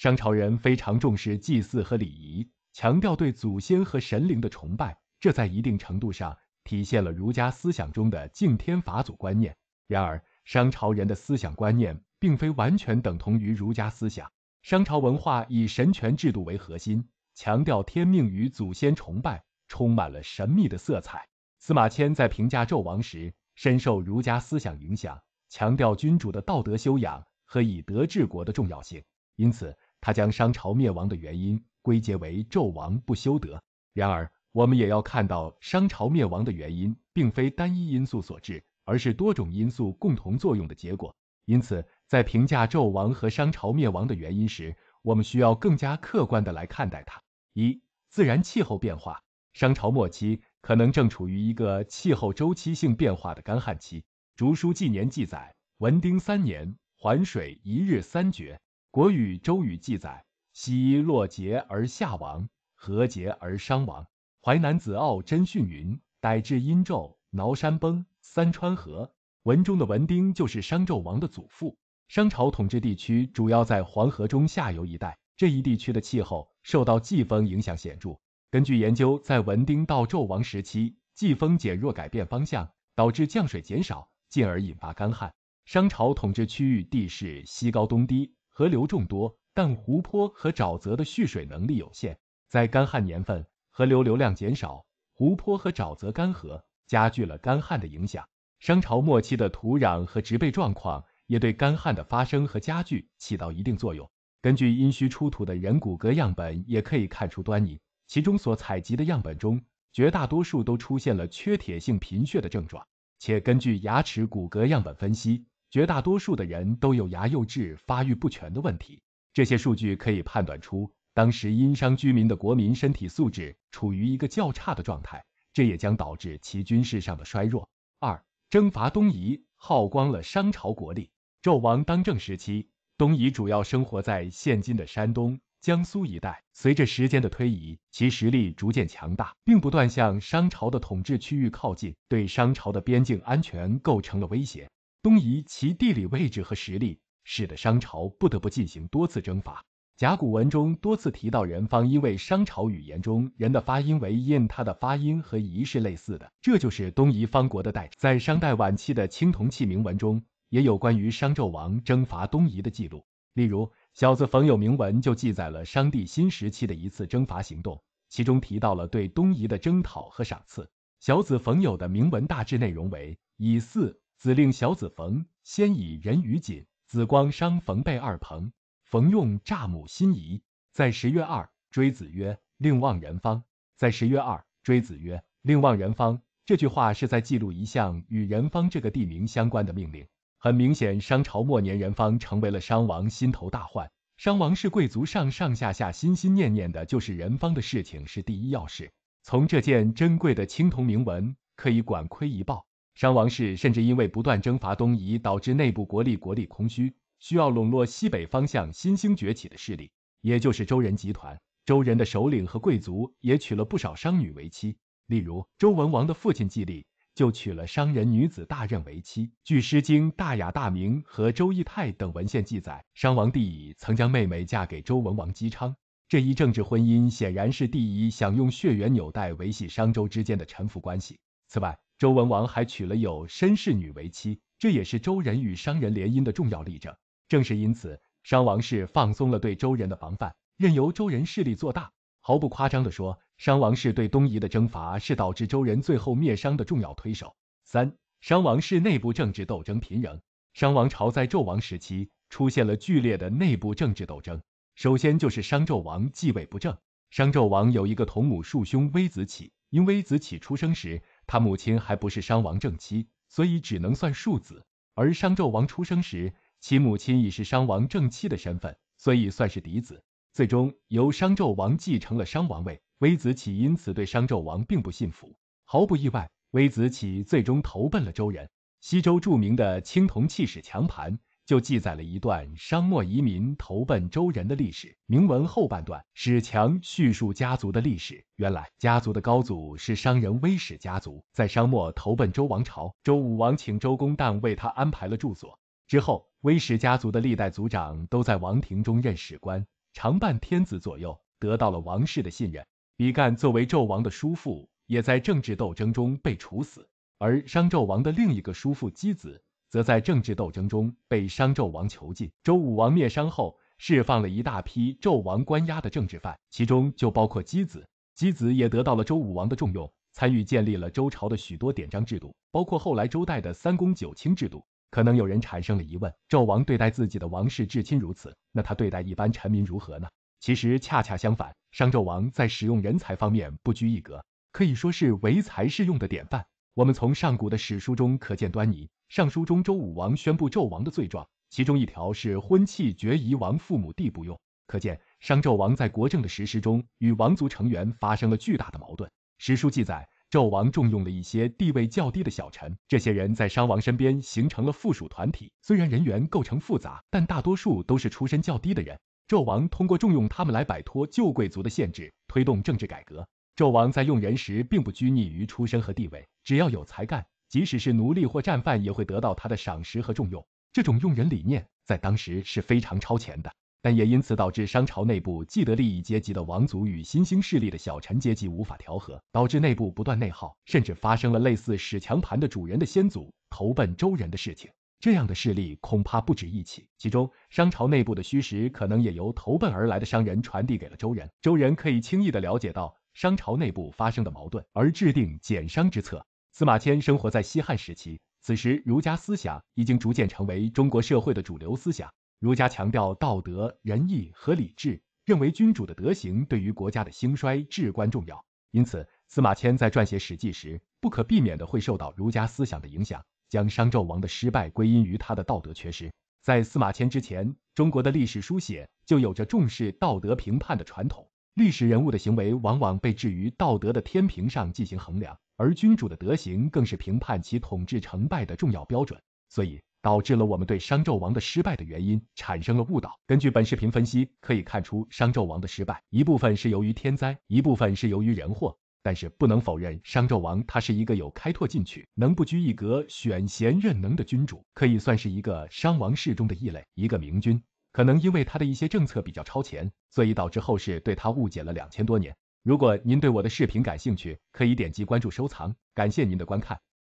商朝人非常重视祭祀和礼仪，强调对祖先和神灵的崇拜，这在一定程度上体现了儒家思想中的敬天法祖观念。然而，商朝人的思想观念并非完全等同于儒家思想。商朝文化以神权制度为核心，强调天命与祖先崇拜，充满了神秘的色彩。司马迁在评价纣王时，深受儒家思想影响，强调君主的道德修养和以德治国的重要性，因此。他将商朝灭亡的原因归结为纣王不修德。然而，我们也要看到，商朝灭亡的原因并非单一因素所致，而是多种因素共同作用的结果。因此，在评价纣王和商朝灭亡的原因时，我们需要更加客观的来看待它。一、自然气候变化。商朝末期可能正处于一个气候周期性变化的干旱期。《竹书纪年》记载，文丁三年，环水一日三绝。《国语·周语》记载：“昔洛竭而夏亡，河竭而商亡。”《淮南子·傲真训》云：“逮至殷纣，挠山崩，三川河。”文中的文丁就是商纣王的祖父。商朝统治地区主要在黄河中下游一带，这一地区的气候受到季风影响显著。根据研究，在文丁到纣王时期，季风减弱、改变方向，导致降水减少，进而引发干旱。商朝统治区域地势西高东低。河流众多，但湖泊和沼泽的蓄水能力有限。在干旱年份，河流流量减少，湖泊和沼泽干涸，加剧了干旱的影响。商朝末期的土壤和植被状况也对干旱的发生和加剧起到一定作用。根据殷墟出土的人骨骼样本也可以看出端倪，其中所采集的样本中，绝大多数都出现了缺铁性贫血的症状，且根据牙齿骨骼样本分析。绝大多数的人都有牙釉质发育不全的问题，这些数据可以判断出，当时殷商居民的国民身体素质处于一个较差的状态，这也将导致其军事上的衰弱。二，征伐东夷耗光了商朝国力。纣王当政时期，东夷主要生活在现今的山东、江苏一带，随着时间的推移，其实力逐渐强大，并不断向商朝的统治区域靠近，对商朝的边境安全构成了威胁。东夷其地理位置和实力，使得商朝不得不进行多次征伐。甲骨文中多次提到人方，因为商朝语言中“人”的发音为“印，它的发音和“夷”是类似的，这就是东夷方国的代在商代晚期的青铜器铭文中，也有关于商纣王征伐东夷的记录。例如，《小子冯友铭文》就记载了商帝新时期的一次征伐行动，其中提到了对东夷的征讨和赏赐。《小子冯友》的铭文大致内容为：“以四子令小子冯先以人与锦。子光伤冯被二朋。冯用诈母心疑。在十月二，追子曰：“令望人方。”在十月二，追子曰：“令望人方。”这句话是在记录一项与人方这个地名相关的命令。很明显，商朝末年人方成为了商王心头大患。商王室贵族上上下下心心念念的就是人方的事情是第一要事。从这件珍贵的青铜铭文可以管窥一豹。商王室甚至因为不断征伐东夷，导致内部国力国力空虚，需要笼络西北方向新兴崛起的势力，也就是周人集团。周人的首领和贵族也娶了不少商女为妻，例如周文王的父亲季历就娶了商人女子大任为妻。据《诗经·大雅·大明》和《周易·泰》等文献记载，商王帝乙曾将妹妹嫁给周文王姬昌，这一政治婚姻显然是帝乙想用血缘纽带维系商周之间的臣服关系。此外，周文王还娶了有身世女为妻，这也是周人与商人联姻的重要例证。正是因此，商王室放松了对周人的防范，任由周人势力做大。毫不夸张地说，商王室对东夷的征伐是导致周人最后灭商的重要推手。三、商王室内部政治斗争频仍。商王朝在纣王时期出现了剧烈的内部政治斗争。首先就是商纣王继位不正。商纣王有一个同母庶兄微子启，因微子启出生时，他母亲还不是商王正妻，所以只能算庶子；而商纣王出生时，其母亲已是商王正妻的身份，所以算是嫡子。最终由商纣王继承了商王位。微子启因此对商纣王并不信服，毫不意外，微子启最终投奔了周人。西周著名的青铜器史墙盘。就记载了一段商末移民投奔周人的历史。铭文后半段，史强叙述家族的历史。原来，家族的高祖是商人微史家族，在商末投奔周王朝。周武王请周公旦为他安排了住所。之后，微史家族的历代族长都在王庭中任史官，常伴天子左右，得到了王室的信任。比干作为纣王的叔父，也在政治斗争中被处死。而商纣王的另一个叔父箕子。则在政治斗争中被商纣王囚禁。周武王灭商后，释放了一大批纣王关押的政治犯，其中就包括姬子。姬子也得到了周武王的重用，参与建立了周朝的许多典章制度，包括后来周代的三公九卿制度。可能有人产生了疑问：纣王对待自己的王室至亲如此，那他对待一般臣民如何呢？其实恰恰相反，商纣王在使用人才方面不拘一格，可以说是唯才是用的典范。我们从上古的史书中可见端倪。上书中，周武王宣布纣王的罪状，其中一条是婚弃绝遗王父母弟不用。可见商纣王在国政的实施中，与王族成员发生了巨大的矛盾。史书记载，纣王重用了一些地位较低的小臣，这些人在商王身边形成了附属团体。虽然人员构成复杂，但大多数都是出身较低的人。纣王通过重用他们来摆脱旧贵族的限制，推动政治改革。纣王在用人时并不拘泥于出身和地位，只要有才干。即使是奴隶或战犯，也会得到他的赏识和重用。这种用人理念在当时是非常超前的，但也因此导致商朝内部既得利益阶级的王族与新兴势力的小臣阶级无法调和，导致内部不断内耗，甚至发生了类似史墙盘的主人的先祖投奔周人的事情。这样的事例恐怕不止一起，其中商朝内部的虚实可能也由投奔而来的商人传递给了周人，周人可以轻易的了解到商朝内部发生的矛盾，而制定减商之策。司马迁生活在西汉时期，此时儒家思想已经逐渐成为中国社会的主流思想。儒家强调道德、仁义和礼智，认为君主的德行对于国家的兴衰至关重要。因此，司马迁在撰写《史记》时，不可避免地会受到儒家思想的影响，将商纣王的失败归因于他的道德缺失。在司马迁之前，中国的历史书写就有着重视道德评判的传统。历史人物的行为往往被置于道德的天平上进行衡量，而君主的德行更是评判其统治成败的重要标准。所以导致了我们对商纣王的失败的原因产生了误导。根据本视频分析可以看出，商纣王的失败一部分是由于天灾，一部分是由于人祸。但是不能否认，商纣王他是一个有开拓进取、能不拘一格选贤任能的君主，可以算是一个商王室中的异类，一个明君。可能因为他的一些政策比较超前，所以导致后世对他误解了两千多年。如果您对我的视频感兴趣，可以点击关注收藏，感谢您的观看。